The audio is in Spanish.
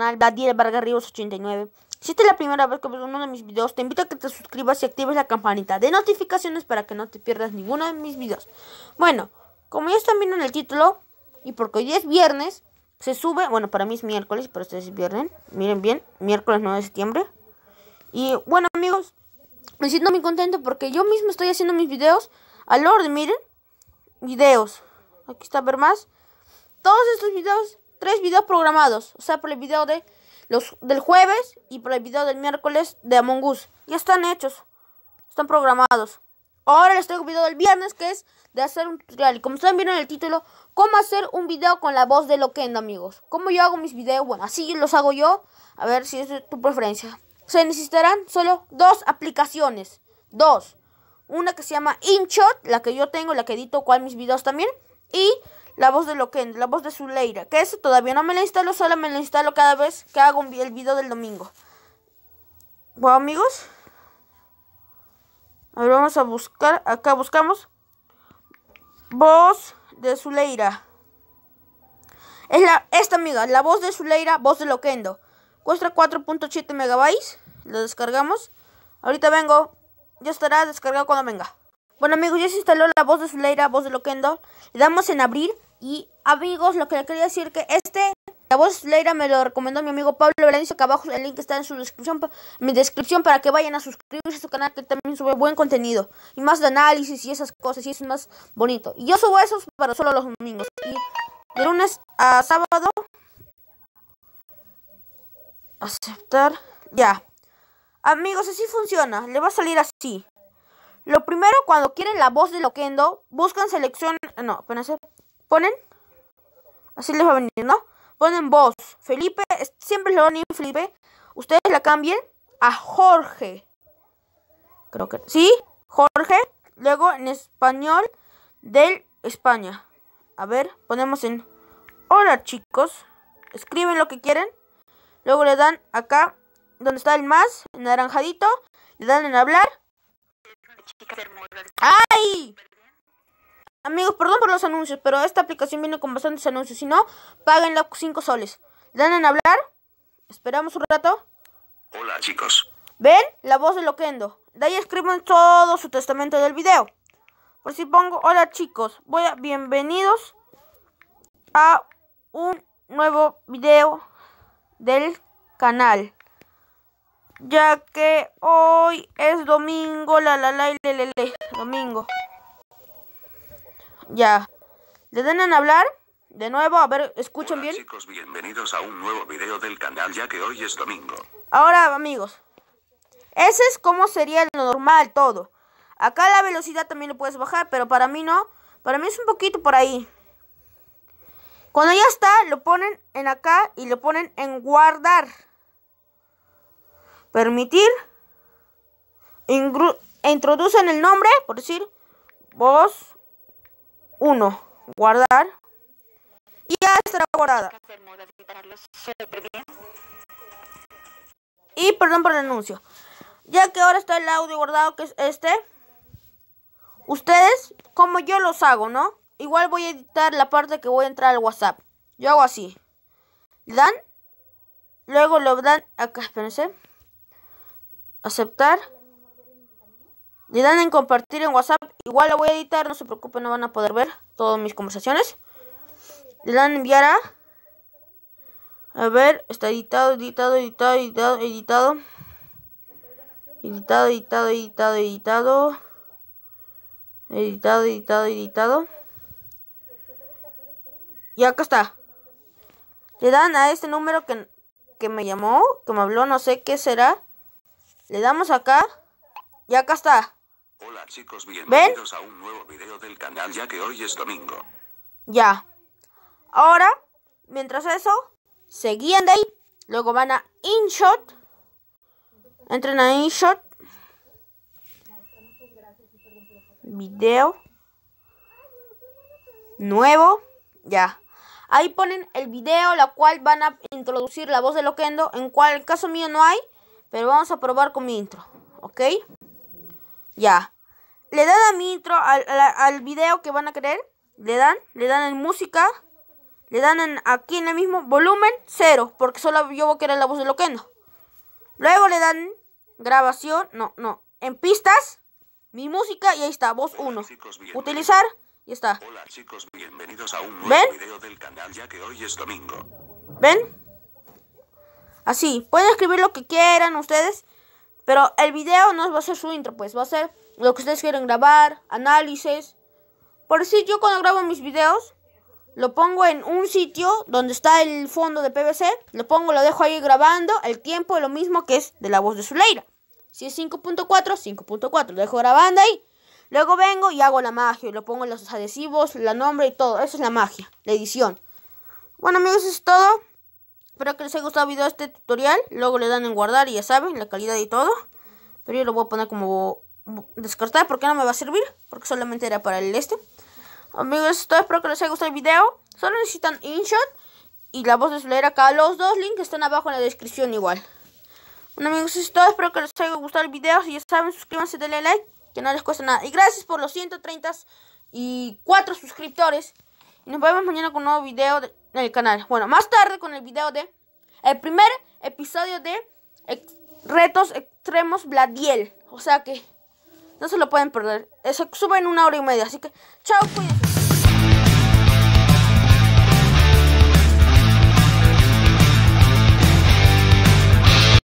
canal Daddy Vargas Ríos 89. Si esta es la primera vez que ves uno de mis videos, te invito a que te suscribas y actives la campanita de notificaciones para que no te pierdas ninguno de mis videos. Bueno, como ya están viendo en el título, y porque hoy es viernes, se sube, bueno, para mí es miércoles, pero ustedes es viernes, miren bien, miércoles 9 de septiembre. Y bueno, amigos, me siento muy contento porque yo mismo estoy haciendo mis videos al orden, miren, videos. Aquí está a ver más. Todos estos videos tres videos programados. O sea, por el video de los, del jueves y por el video del miércoles de Among Us. Ya están hechos. Están programados. Ahora les traigo un video del viernes que es de hacer un tutorial. Y como están viendo en el título, cómo hacer un video con la voz de Loquendo, amigos. Cómo yo hago mis videos, bueno, así los hago yo. A ver si es tu preferencia. Se necesitarán solo dos aplicaciones. Dos. Una que se llama InShot, la que yo tengo, la que edito cual mis videos también. Y la voz de Loquendo, la voz de Zuleira, que eso todavía no me la instalo, solo me la instalo cada vez que hago el video del domingo. Bueno, amigos. A ver, vamos a buscar, acá buscamos. Voz de Zuleira. Es la, esta amiga, la voz de Zuleira, voz de Loquendo. Cuesta 4.7 megabytes. Lo descargamos. Ahorita vengo. Ya estará descargado cuando venga. Bueno amigos, ya se instaló la voz de Sleira, voz de Loquendo. Le damos en abrir y amigos, lo que le quería decir que este, la voz de me lo recomendó mi amigo Pablo Valencia, que abajo el link está en su descripción, mi descripción para que vayan a suscribirse a su canal que también sube buen contenido y más de análisis y esas cosas y es más bonito. Y yo subo esos para solo los domingos y de lunes a sábado aceptar ya. Amigos, así funciona, le va a salir así primero, cuando quieren la voz de Loquendo, buscan selección. No, Ponen. Así les va a venir, ¿no? Ponen voz. Felipe, siempre le van a Felipe. Ustedes la cambien a Jorge. Creo que. Sí, Jorge. Luego en español del España. A ver, ponemos en. Hola chicos. Escriben lo que quieren. Luego le dan acá, donde está el más, en naranjadito. Le dan en hablar. ¡Ay! Amigos, perdón por los anuncios, pero esta aplicación viene con bastantes anuncios. Si no, paguen los 5 soles. ¿Dan a hablar? Esperamos un rato. Hola, chicos. ¿Ven? La voz de Loquendo. De ahí escriben todo su testamento del video. Por si pongo, hola chicos, voy a bienvenidos a un nuevo video del canal ya que hoy es domingo, la la la y le, le, le, domingo. Ya. ¿Le den a hablar? De nuevo, a ver, escuchen bien. Chicos, bienvenidos a un nuevo video del canal, ya que hoy es domingo. Ahora, amigos, ese es como sería lo normal todo. Acá la velocidad también lo puedes bajar, pero para mí no. Para mí es un poquito por ahí. Cuando ya está, lo ponen en acá y lo ponen en guardar permitir, introducen el nombre, por decir, voz 1, guardar, y ya estará guardada. Y perdón por el anuncio. Ya que ahora está el audio guardado, que es este. Ustedes, como yo los hago, ¿no? Igual voy a editar la parte que voy a entrar al WhatsApp. Yo hago así. dan. Luego lo dan acá, espérense aceptar. Le dan en compartir en WhatsApp. Igual la voy a editar, no se preocupen, no van a poder ver todas mis conversaciones. Le dan enviar a... A ver, está editado, editado, editado, editado, editado. Editado, editado, editado, editado. Editado, editado, Y acá está. Le dan a este número que, que me llamó, que me habló, no sé qué será. Le damos acá. Y acá está. Hola chicos, bienvenidos ¿Ven? a un nuevo video del canal ya que hoy es domingo. Ya. Ahora, mientras eso, seguían de ahí. Luego van a InShot. Entren a InShot. Video. Nuevo. Ya. Ahí ponen el video, la cual van a introducir la voz de Loquendo, en cual caso mío no hay. Pero vamos a probar con mi intro, ¿ok? Ya. Le dan a mi intro, al, al, video que van a querer. Le dan, le dan en música. Le dan aquí en el mismo volumen, cero. Porque solo yo voy a querer la voz de Loquendo. Luego le dan grabación, no, no. En pistas, mi música y ahí está, voz uno. Utilizar. Y está. Hola chicos, bienvenidos a un nuevo video del canal ya que hoy es domingo. ¿Ven? Así, pueden escribir lo que quieran ustedes, pero el video no va a ser su intro, pues va a ser lo que ustedes quieren grabar, análisis. Por si yo cuando grabo mis videos, lo pongo en un sitio donde está el fondo de PVC, lo pongo, lo dejo ahí grabando, el tiempo es lo mismo que es de la voz de Zuleira. Si es 5.4, 5.4, lo dejo grabando ahí. Luego vengo y hago la magia, lo pongo los adhesivos, la nombre y todo. Eso es la magia, la edición. Bueno amigos, eso es todo. Espero que les haya gustado el video este tutorial. Luego le dan en guardar y ya saben la calidad y todo. Pero yo lo voy a poner como descartar porque no me va a servir. Porque solamente era para el este. Amigos, todo espero que les haya gustado el video. Solo necesitan InShot y la voz de leer acá. Los dos links están abajo en la descripción igual. Bueno amigos, eso es todo. Espero que les haya gustado el video. Si ya saben, suscríbanse, denle like. Que no les cuesta nada. Y gracias por los 134 suscriptores. Y nos vemos mañana con un nuevo video. De en el canal. Bueno, más tarde con el video de... El primer episodio de Retos Extremos Bladiel. O sea que no se lo pueden perder. eso sube en una hora y media. Así que, chao, cuídense.